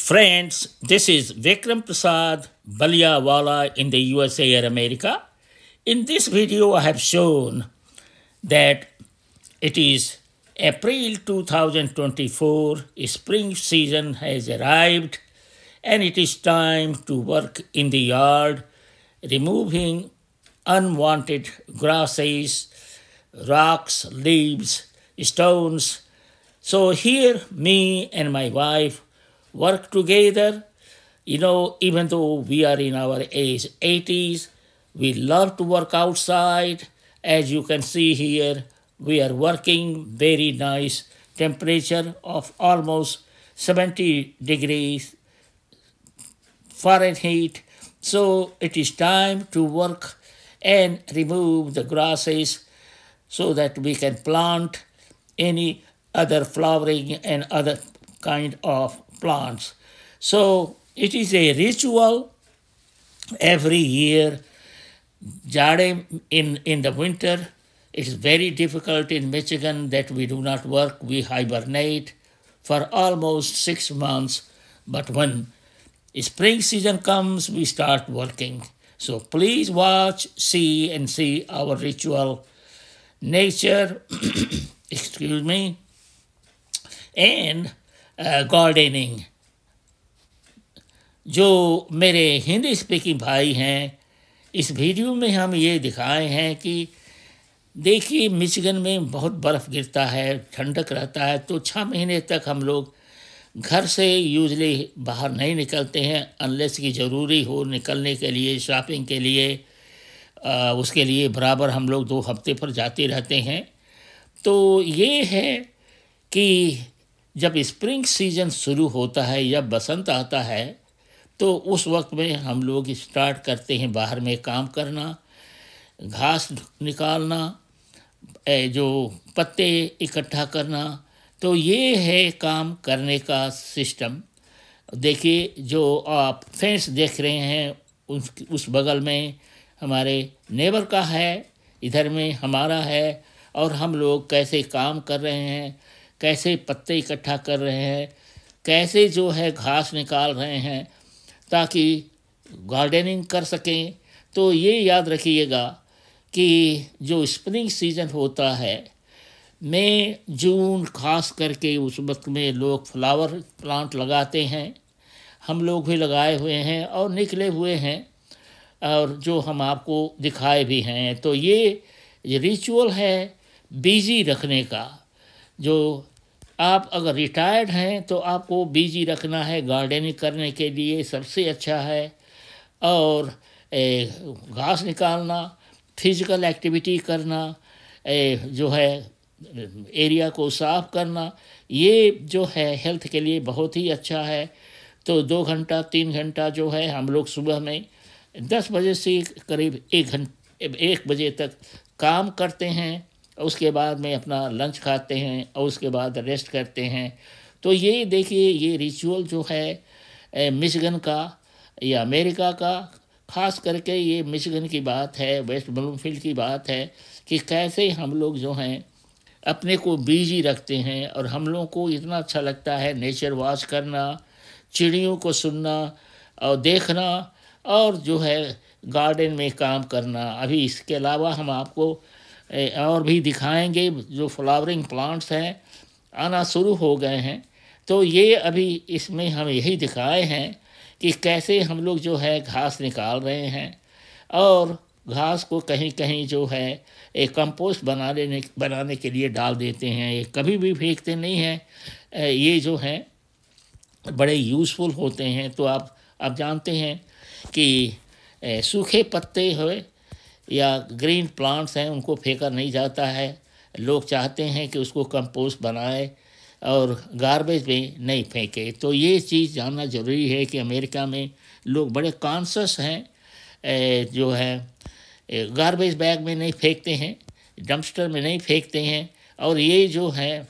Friends, this is Vikram Prasad Baliawala in the USA or America. In this video, I have shown that it is April 2024, spring season has arrived, and it is time to work in the yard, removing unwanted grasses, rocks, leaves, stones. So here, me and my wife work together. You know, even though we are in our age 80s, we love to work outside. As you can see here, we are working very nice temperature of almost 70 degrees Fahrenheit. So it is time to work and remove the grasses so that we can plant any other flowering and other kind of plants. So it is a ritual every year. Jade in, in the winter, it is very difficult in Michigan that we do not work. We hibernate for almost six months. But when spring season comes, we start working. So please watch, see, and see our ritual nature, excuse me, and gardening जो मेरे Hindi speaking भाई हैं इस video में हम ये दिखाए हैं कि देखिए मिशिगन में बहुत बर्फ़ गिरता है ठंडक रहता है तो छः महीने तक हम लोग घर से यूजली बाहर नहीं निकलते हैं अनलेस की ज़रूरी हो निकलने के लिए शॉपिंग के लिए आ, उसके लिए बराबर हम लोग दो हफ्ते पर जाते रहते हैं तो ये है कि जब स्प्रिंग सीजन शुरू होता है या बसंत आता है तो उस वक्त में हम लोग स्टार्ट करते हैं बाहर में काम करना घास निकालना जो पत्ते इकट्ठा करना तो ये है काम करने का सिस्टम देखिए जो आप फेंस देख रहे हैं उस उस बगल में हमारे नेबर का है इधर में हमारा है और हम लोग कैसे काम कर रहे हैं कैसे पत्ते इकट्ठा कर रहे हैं कैसे जो है घास निकाल रहे हैं ताकि गार्डनिंग कर सकें तो ये याद रखिएगा कि जो स्प्रिंग सीज़न होता है मई जून खास करके उस वक्त में लोग फ्लावर प्लांट लगाते हैं हम लोग भी लगाए हुए हैं और निकले हुए हैं और जो हम आपको दिखाए भी हैं तो ये रिचुअल है बिजी रखने का जो आप अगर रिटायर्ड हैं तो आपको बिजी रखना है गार्डनिंग करने के लिए सबसे अच्छा है और घास निकालना फिजिकल एक्टिविटी करना ए, जो है एरिया को साफ करना ये जो है हेल्थ के लिए बहुत ही अच्छा है तो दो घंटा तीन घंटा जो है हम लोग सुबह में दस बजे से करीब एक घंटे एक बजे तक काम करते हैं उसके बाद में अपना लंच खाते हैं और उसके बाद रेस्ट करते हैं तो ये देखिए ये रिचुअल जो है मिशगन का या अमेरिका का ख़ास करके ये मिशगन की बात है वेस्ट ब्लूमफील्ड की बात है कि कैसे हम लोग जो हैं अपने को बिजी रखते हैं और हम लोगों को इतना अच्छा लगता है नेचर वॉच करना चिड़ियों को सुनना और देखना और जो है गार्डन में काम करना अभी इसके अलावा हम आपको और भी दिखाएंगे जो फ्लावरिंग प्लांट्स हैं आना शुरू हो गए हैं तो ये अभी इसमें हम यही दिखाए हैं कि कैसे हम लोग जो है घास निकाल रहे हैं और घास को कहीं कहीं जो है एक कंपोस्ट बना लेने बनाने के लिए डाल देते हैं ये कभी भी फेंकते नहीं हैं ये जो है बड़े यूज़फुल होते हैं तो आप आप जानते हैं कि सूखे पत्ते हुए या ग्रीन प्लांट्स हैं उनको फेंका नहीं जाता है लोग चाहते हैं कि उसको कंपोस्ट बनाए और गारबेज में नहीं फेंके तो ये चीज़ जानना ज़रूरी है कि अमेरिका में लोग बड़े कॉन्शस हैं जो है गार्बेज बैग में नहीं फेंकते हैं डम्पस्टर में नहीं फेंकते हैं और ये जो है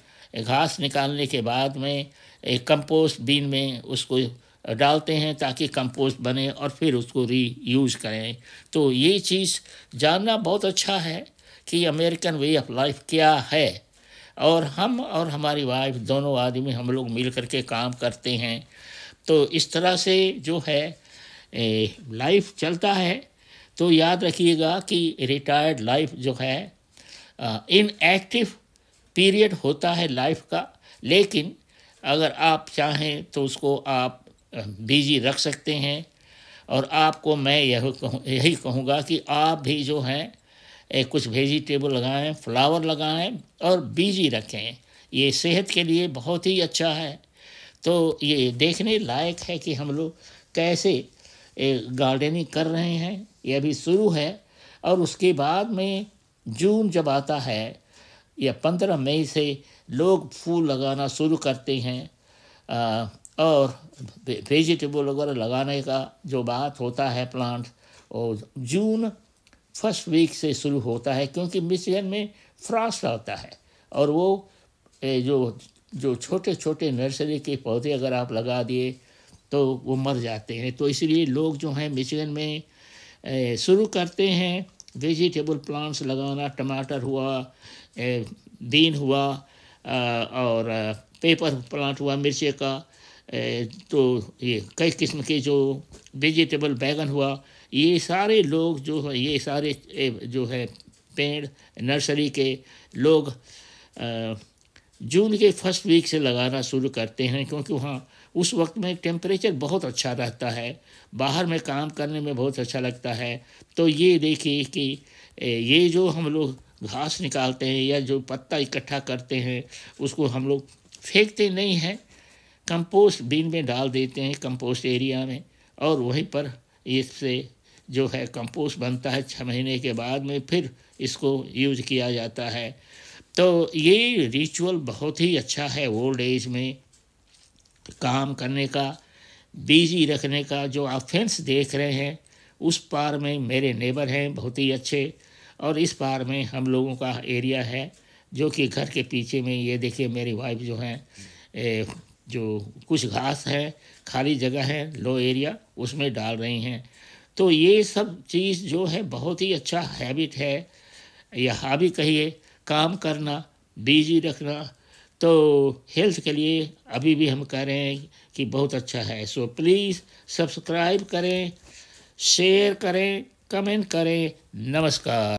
घास निकालने के बाद में कंपोस्ट बीन में उसको डालते हैं ताकि कंपोस्ट बने और फिर उसको री यूज़ करें तो ये चीज़ जानना बहुत अच्छा है कि अमेरिकन वे ऑफ लाइफ क्या है और हम और हमारी वाइफ दोनों आदमी हम लोग मिल कर के काम करते हैं तो इस तरह से जो है लाइफ चलता है तो याद रखिएगा कि रिटायर्ड लाइफ जो है इन एक्टिव पीरियड होता है लाइफ का लेकिन अगर आप चाहें तो उसको आप बिजी रख सकते हैं और आपको मैं यह कहूँ यही कहूँगा कि आप भी जो हैं कुछ वेजिटेबल लगाएं फ्लावर लगाएं और बीजी रखें ये सेहत के लिए बहुत ही अच्छा है तो ये देखने लायक है कि हम लोग कैसे गार्डनिंग कर रहे हैं ये अभी शुरू है और उसके बाद में जून जब आता है या पंद्रह मई से लोग फूल लगाना शुरू करते हैं और वेजिटेबल वगैरह लगाने का जो बात होता है प्लांट और जून फर्स्ट वीक से शुरू होता है क्योंकि मिशन में फ्रॉस्ट आता है और वो जो जो छोटे छोटे नर्सरी के पौधे अगर आप लगा दिए तो वो मर जाते हैं तो इसलिए लोग जो हैं मिशिगन में शुरू करते हैं वेजिटेबल प्लांट्स लगाना टमाटर हुआ बीन हुआ और पेपर प्लांट हुआ मिर्ची का तो ये कई किस्म के जो वेजिटेबल बैगन हुआ ये सारे लोग जो है ये सारे जो है पेड़ नर्सरी के लोग जून के फर्स्ट वीक से लगाना शुरू करते हैं क्योंकि वहाँ उस वक्त में टेम्परेचर बहुत अच्छा रहता है बाहर में काम करने में बहुत अच्छा लगता है तो ये देखिए कि ये जो हम लोग घास निकालते हैं या जो पत्ता इकट्ठा करते हैं उसको हम लोग फेंकते नहीं हैं कंपोस्ट बिन में डाल देते हैं कंपोस्ट एरिया में और वहीं पर इससे जो है कंपोस्ट बनता है छः महीने के बाद में फिर इसको यूज किया जाता है तो ये रिचुअल बहुत ही अच्छा है ओल्ड एज में काम करने का बिजी रखने का जो आप फेंस देख रहे हैं उस पार में मेरे नेबर हैं बहुत ही अच्छे और इस पार में हम लोगों का एरिया है जो कि घर के पीछे में ये देखिए मेरी वाइफ जो हैं जो कुछ घास है खाली जगह है लो एरिया उसमें डाल रहे हैं तो ये सब चीज़ जो है बहुत ही अच्छा हैबिट है या हाबी कहिए काम करना बिजी रखना तो हेल्थ के लिए अभी भी हम कह रहे हैं कि बहुत अच्छा है सो प्लीज़ सब्सक्राइब करें शेयर करें कमेंट करें नमस्कार